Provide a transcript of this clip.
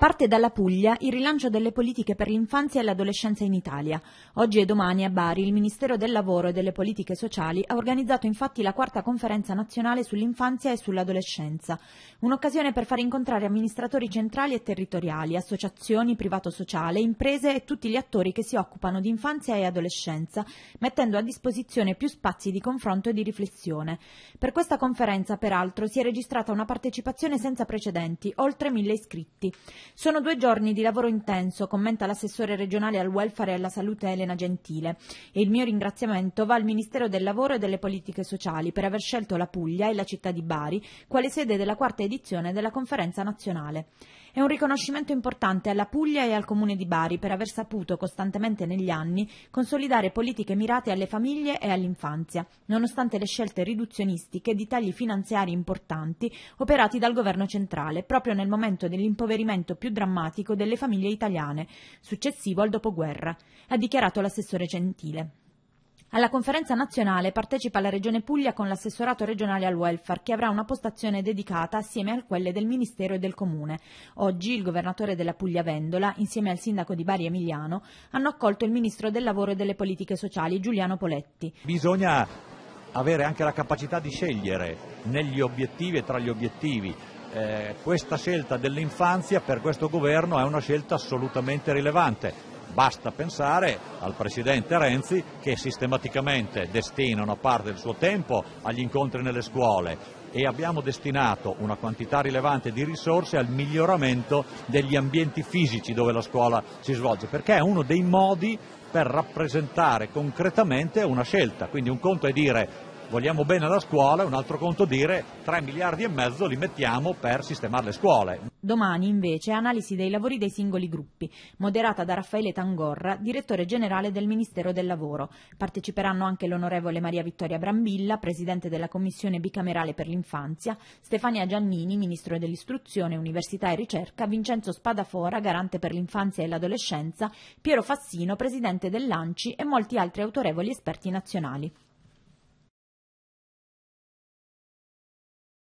Parte dalla Puglia il rilancio delle politiche per l'infanzia e l'adolescenza in Italia. Oggi e domani a Bari il Ministero del Lavoro e delle Politiche Sociali ha organizzato infatti la quarta conferenza nazionale sull'infanzia e sull'adolescenza, un'occasione per far incontrare amministratori centrali e territoriali, associazioni, privato sociale, imprese e tutti gli attori che si occupano di infanzia e adolescenza, mettendo a disposizione più spazi di confronto e di riflessione. Per questa conferenza, peraltro, si è registrata una partecipazione senza precedenti, oltre mille iscritti. Sono due giorni di lavoro intenso, commenta l'assessore regionale al welfare e alla salute Elena Gentile. E il mio ringraziamento va al Ministero del Lavoro e delle Politiche Sociali per aver scelto la Puglia e la città di Bari quale sede della quarta edizione della conferenza nazionale. È un riconoscimento importante alla Puglia e al Comune di Bari per aver saputo costantemente negli anni consolidare politiche mirate alle famiglie e all'infanzia, nonostante le scelte riduzionistiche di tagli finanziari importanti operati dal governo centrale proprio nel momento dell'impoverimento più drammatico delle famiglie italiane, successivo al dopoguerra, ha dichiarato l'assessore Gentile. Alla conferenza nazionale partecipa la Regione Puglia con l'assessorato regionale al welfare che avrà una postazione dedicata assieme a quelle del Ministero e del Comune. Oggi il governatore della Puglia Vendola, insieme al sindaco di Bari Emiliano, hanno accolto il ministro del lavoro e delle politiche sociali Giuliano Poletti. Bisogna avere anche la capacità di scegliere negli obiettivi e tra gli obiettivi. Eh, questa scelta dell'infanzia per questo governo è una scelta assolutamente rilevante Basta pensare al presidente Renzi che sistematicamente destina una parte del suo tempo agli incontri nelle scuole e abbiamo destinato una quantità rilevante di risorse al miglioramento degli ambienti fisici dove la scuola si svolge, perché è uno dei modi per rappresentare concretamente una scelta. Quindi un conto è dire vogliamo bene alla scuola, un altro conto dire 3 miliardi e mezzo li mettiamo per sistemare le scuole. Domani invece analisi dei lavori dei singoli gruppi, moderata da Raffaele Tangorra, direttore generale del Ministero del Lavoro. Parteciperanno anche l'onorevole Maria Vittoria Brambilla, presidente della Commissione bicamerale per l'infanzia, Stefania Giannini, ministro dell'Istruzione, Università e Ricerca, Vincenzo Spadafora, garante per l'infanzia e l'adolescenza, Piero Fassino, presidente dell'ANCI e molti altri autorevoli esperti nazionali.